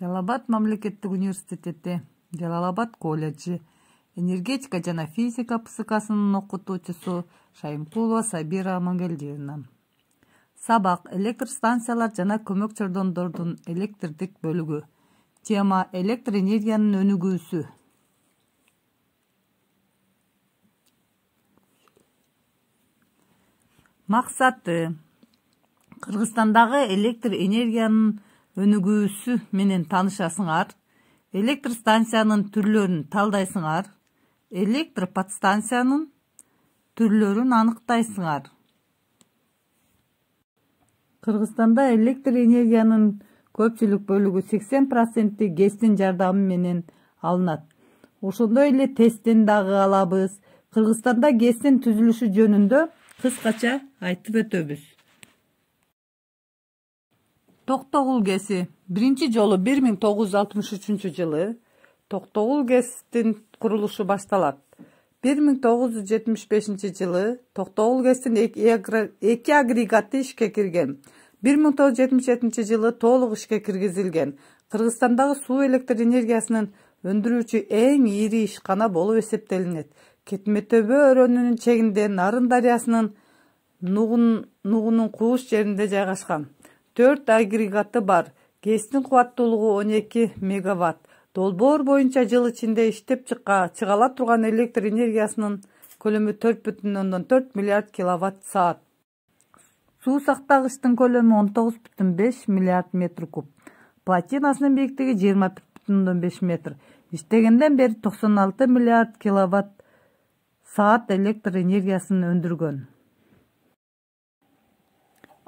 жалал абад мамлекеттик университети жалал абад колледжи энергетика жана физика классынын окутуучусу шайымкулова сабира амангелдиевна сабак электр станциялар жана көмөк чордондордун электрдик бөлүгү тема электр энергиянын өнүгүүсү максаты кыргызстандагы электр энергиянын өнүгүүсү менен таанышасыңар электр станциянын түрлөрүн талдайсыңар электр подстанциянын түрлөрүн аныктайсыңар кыргызстанда электр энергиянын көпчүлүк бөлүгү сексен проценти гэстин жардамы менен алынат ошондой эле тесттен дагы алабыз кыргызстанда гэстин түзүлүшү жөнүндө кыскача айтып өтөбүз токтогул гэси биринчи жолу бир миң тогуз жүз алтымыш үчүнчү жылы токтогул гэстин курулушу башталат бир миң тогуз жүз жетимиш бешинчи жылы токтогул гэстин эки агрегаты ишке кирген бир миң тогуз жүз жетимиш жетинчи жылы толук ишке киргизилген кыргызстандагы суу электр энергиясынын өндүрүүчү эң ири ишкана болуп эсептелинет кетме төбө өрөөнүнүн чегинде нарын дарыясынын нугунун кууш жеринде жайгашкан төрт агрегаты бар гэстин кубаттуулугу он эки мегаватт долбоор боюнча жыл ичинде иштеп чыга ала турган электр энергиясынын көлөмү төрт бүтүн ондон төрт миллиард киловатт саат суу сактагычтын көлөмү он тогуз бүтүн беш миллиард метр куб плотинасынын бийиктиги жыйырма бир бүтүн ондон беш метр иштегенден бери токсон алты миллиард киловатт саат электр энергиясын өндүргөн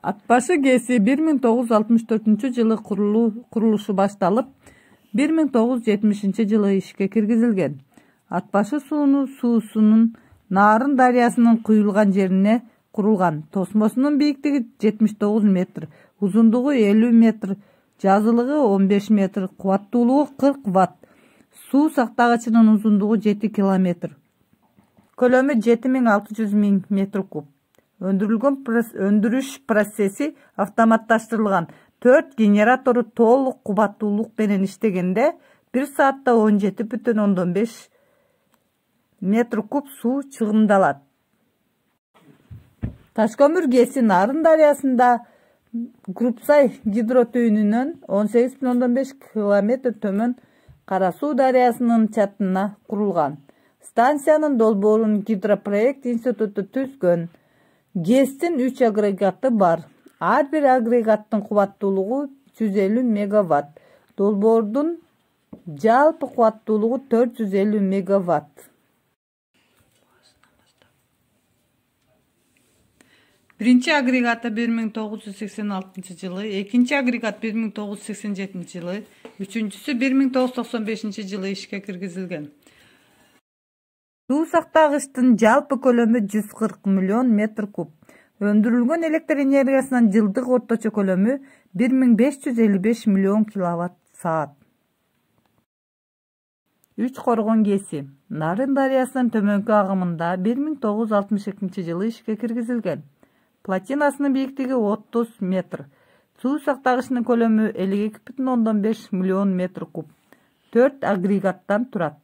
атбашы гэси бир миң тогуз жүз алтымыш төртүнчү жылы курулушу башталып бир миң тогуз жүз жетимишинчи жылы ишке киргизилген атбашы сууну суусунун нарын дарыясынын куюлган жерине курулган тосмосунун бийиктиги жетимиш тогуз метр узундугу элүү метр жазылыгы он беш метр кубаттуулугу кырк ватт суу сактагычынын узундугу жети километр көлөмү жети миң алты жүз миң метр куб өндүрүлгөн өндүрүш процесси автоматташтырылган төрт генератору толук кубаттуулук менен иштегенде бир саатта он жети бүтүн ондон беш метр куб суу чыгымдалат таш көмүр гэси нарын дарыясында групсай гидротүйүнүнөн он сегиз бүтүн ондон беш километр төмөн кара суу дарыясынын чатына курулган станциянын долбоорун гидропроект институту түзгөн гэстин үч агрегаты бар ар бир агрегаттын кубаттуулугу жүз элүү мегаватт долбоордун жалпы кубаттуулугу төрт жүз элүү мегаватт биринчи агрегаты бир миң тогуз жүз сексен алтынчы жылы экинчи агрегат бир миң тогуз жүз сексен жетинчи жылы үчүнчүсү бир миң тогуз жүз токсон бешинчи жылы ишке киргизилген суу сактагычтын жалпы көлөмү жүз кырк миллион метр куб өндүрүлгөн электр энергиясынын жылдык орточо көлөмү бир миң беш жүз элүү беш миллион киловатт саат үч коргон кеси нарын дарыясынын төмөнкү агымында бир миң тогуз жүз алтымыш экинчи жылы ишке киргизилген платинасынын бийиктиги отуз метр суу сактагычынын көлөмү элүү эки бүтүн ондон беш миллион метр куб төрт агрегаттан турат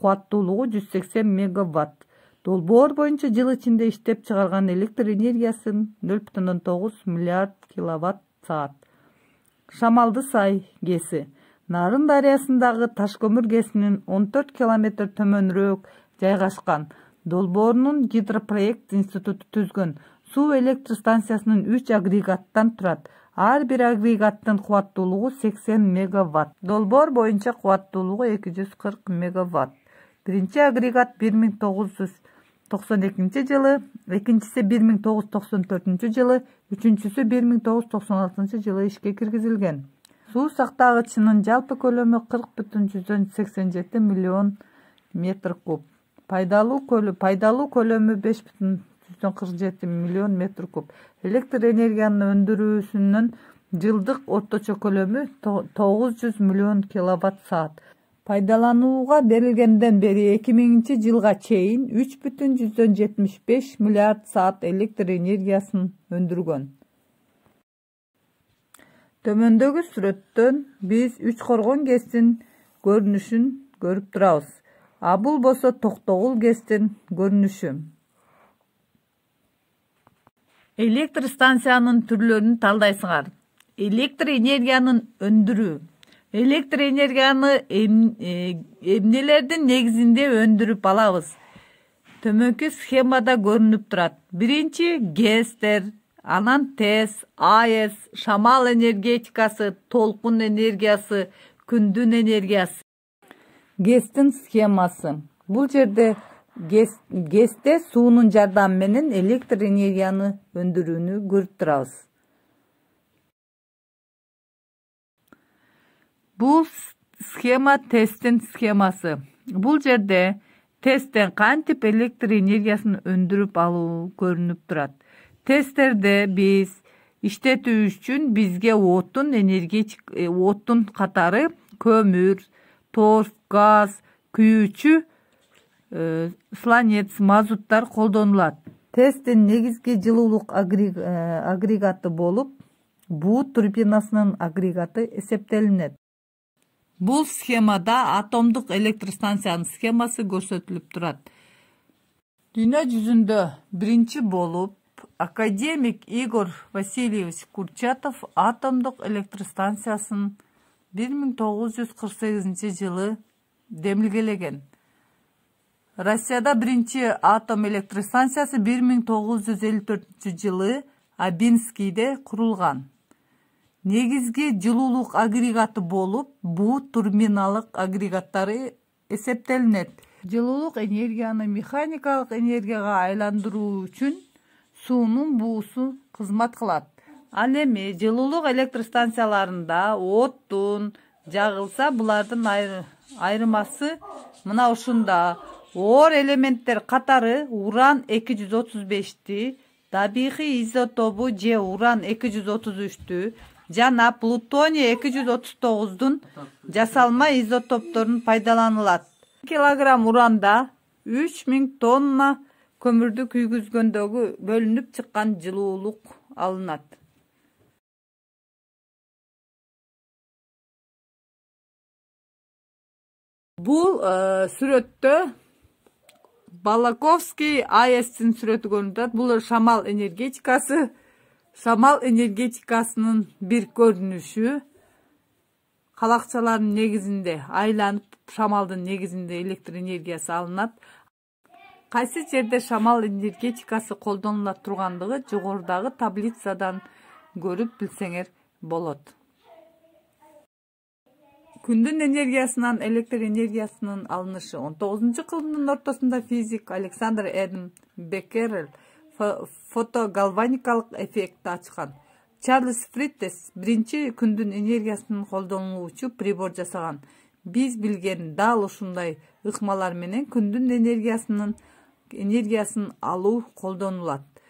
кубаттуулугу жүз сексен мегаватт долбоор боюнча жыл ичинде иштеп чыгарган электр энергиясы нөл бүтүн ондон тогуз миллиард киловатт саат шамалды сай гэси нарын дарыясындагы таш көмүр гэсинен он төрт километр төмөнүрөөк жайгашкан долбоорунун гидропроект институту түзгөн суу электр станциясынын үч агрегаттан турат ар бир агрегаттын кубаттуулугу сексен мегаватт долбоор боюнча кубаттуулугу эки жүз кырк мегаватт Биринчи агрегат 1992 жылы, экинчиси 1994 жылы, үчүнчүсү 1996 жылы ишке киргизилген. Суу сактагычынын жалпы көлемі – 40,87 миллион метр куб. Пайдалуу көлү пайдалуу көлөмү 5,47 миллион метр куб. Электр энергиясын өндүрүүсүнүн жылдык орточо көлөмү 900 миллион киловатт саат. пайдаланууга берилгенден бери эки миңинчи жылга чейин үч бүтүн жүздөн жетимиш беш миллиард саат электр энергиясын өндүргөн төмөндөгү сүрөттөн биз үч коргон гэстин көрүнүшүн көрүп турабыз а бул болсо токтогул гэстин көрүнүшү электр станциянын түрлөрүн талдайсыңар электр энергиянын өндүрүү электр энергияны эмнелердин негизинде өндүрүп алабыз төмөнкү схемада көрүнүп турат биринчи гэстер анан тэс аэс шамал энергетикасы толкун энергиясы күндүн энергиясы гэстин схемасы бул жерде гэсте суунун жардамы менен электр энергияны өндүрүүнү көрүп турабыз бұл схема тестін схемасы бұл жерде тесттен кантип электр энергиясын өндіріп алу көрініп тұрады. тесттерде біз іштеті үшін бізге оттун энергетик оттун қатары көмүр торф газ күйүүчү сланец мазуттар колдонулат тесттин негізге жылулық агрегаты болып, бұл турбинасының агрегаты эсептелинет Бұл схемада атомдық электростанцияның схемасы көрсөтүлүп турат. Дүйнө жүзүндө биринчи болып, академик Игорь Васильевич Курчатов атомдық электростанциясын 1948 жылы демилгелеген. Россияда биринчи атом электростанциясы 1954 жылы Абинскийде құрылған негизги жылуулук агрегаты болуп буу турбиналык агрегаттары эсептелинет жылуулук энергияны механикалык энергияга айландыруу үчүн суунун буусу кызмат кылат ал эми жылуулук электростанцияларында оттун жагылса булардын айырмасы мына ушунда оор элементтер катары уран эки жүз отуз бешти табигый изотобу же уран эки жүз отуз үчтү жана плутоний эки жүз отуз тогуздун жасалма изотопторун пайдаланылат килограмм уранда үч миң тонна көмүрдү күйгүзгөндөгү бөлүнүп чыккан жылуулук алынат бул э, сүрөттө балаковский аэстин сүрөтү көрүнүп атат бул шамал энергетикасы Шамал энергетикасының бір көрүнүшү қалақшаларын негізінде айланып шамалдың негізінде электр энергиясы алынат кайсы жерде шамал энергетикасы колдонула тургандыгы жогорудагы таблицадан көрүп билсеңер болот күндүн энергиясынан электр энергиясынын алынышы 19 кылымдын ортосунда физик александр эдм беккерл фотогалваникалык эффектти ачкан чарльз фриттес биринчи күндүн энергиясын колдонуучу прибор жасаган биз билген дал ушундай ыкмалар менен күндүн энергиясынын энергиясын алуу колдонулат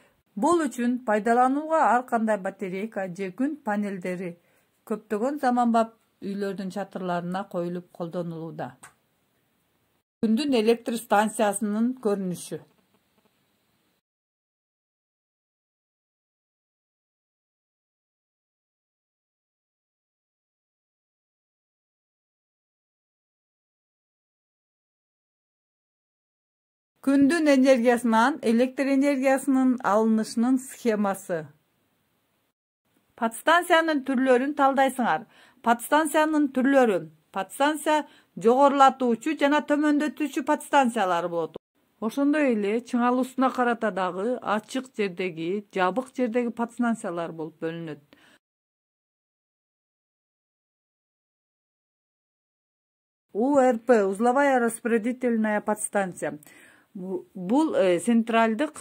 бул үчүн пайдаланууга ар кандай батарейка же күн панелдери көптөгөн заманбап үйлөрдүн чатырларына коюлуп колдонулууда күндүн электр станциясынын көрүнүшү күндүн энергиясынан электр энергиясынын алынышынын схемасы подстанциянын түрлөрүн талдайсыңар подстанциянын түрлөрү подстанция жогорулатуучу жана төмөндөтүүчү подстанциялар болот ошондой эле чыңалуусуна карата дагы ачык жердеги жабык жердеги подстанциялар болуп бөлүнөт урп узловая распределительная подстанция бул э, централдык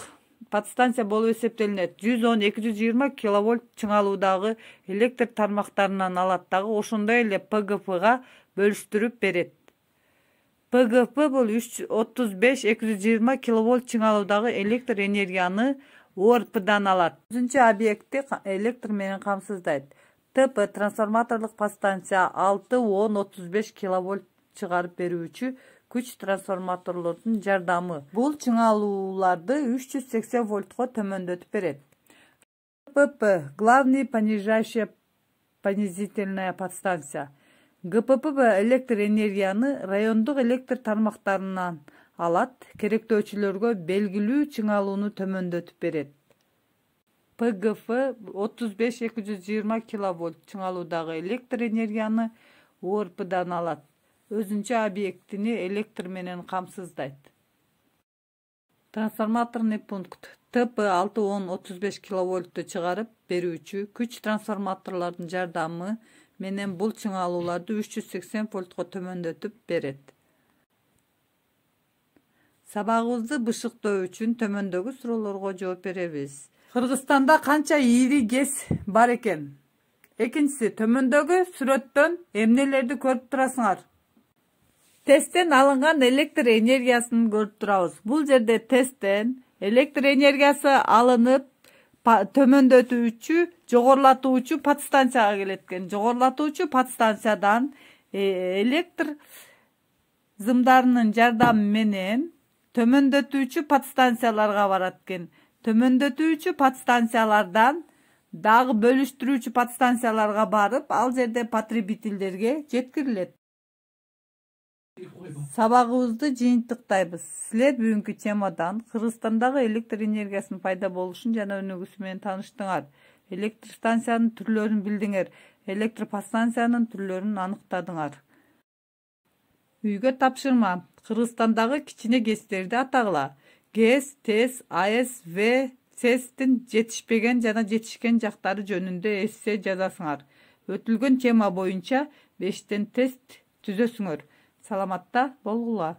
подстанция болуп эсептелинет жүз он эки жүз жыйырма киловольт чыңалуудагы электр тармактарынан алат дагы ошондой эле пгпга бөлүштүрүп берет пгп бул үч отуз беш эки жүз жыйырма киловольт чыңалуудагы электр энергияны орпдан алат өзүнчө объектти электр менен камсыздайт тп трансформаторлук подстанция алты он отуз беш киловольт чыгарып берүүчү күч трансформаторлордун жардамы бул чыңалууларды 380 вольтко төмөндөтүп берет гпп главный понижающая понизительная подстанция гпп электр энергияны райондук электр тармактарынан алат керектөөчүлөргө белгилүү чыңалууну төмөндөтүп берет пгф отуз беш эки жүз жыйырма киловольт чыңалуудагы электр энергияны орпдан алат өзүнчө объектини электр менен камсыздайт трансформаторный пункт тп алты он отуз беш киловольтту чыгарып берүүчү күч трансформаторлордун жардамы менен бул чыңалууларды үч жүз сексен вольтко төмөндөтүп берет сабагыбызды бышыктоо үчүн төмөндөгү суроолорго жооп беребиз кыргызстанда канча ири гэс бар экен экинчиси төмөндөгү сүрөттөн эмнелерди көрүп турасыңар тесттен алынган электр энергиясын көрүп турабыз бул жерде тесттен электр энергиясы алынып төмөндөтүүчү жогорулатуучу подстанцияга келет экен жогорулатуучу подстанциядан э, электр зымдарынын жардамы менен төмөндөтүүчү подстанцияларга барат экен төмөндөтүүчү подстанциялардан дагы бөлүштүрүүчү подстанцияларга барып ал жерде потребительдерге жеткирилет сабагыбызды жыйынтыктайбыз силер бүгүнкү темадан кыргызстандагы электр энергиясынын пайда болушун жана өнүгүүсү менен тааныштыңар электр станциянын түрлөрүн билдиңер электр подстанциянын түрлөрүн аныктадыңар үйгө тапшырма кыргызстандагы кичине гэстерди атағыла. гэс тэс аэс в сэстин жетишпеген жана жетишкен жактары жөнүндө эссе жазасыңар өтүлгөн тема боюнча бештен тест түзөсүңөр Salamatta bolğular.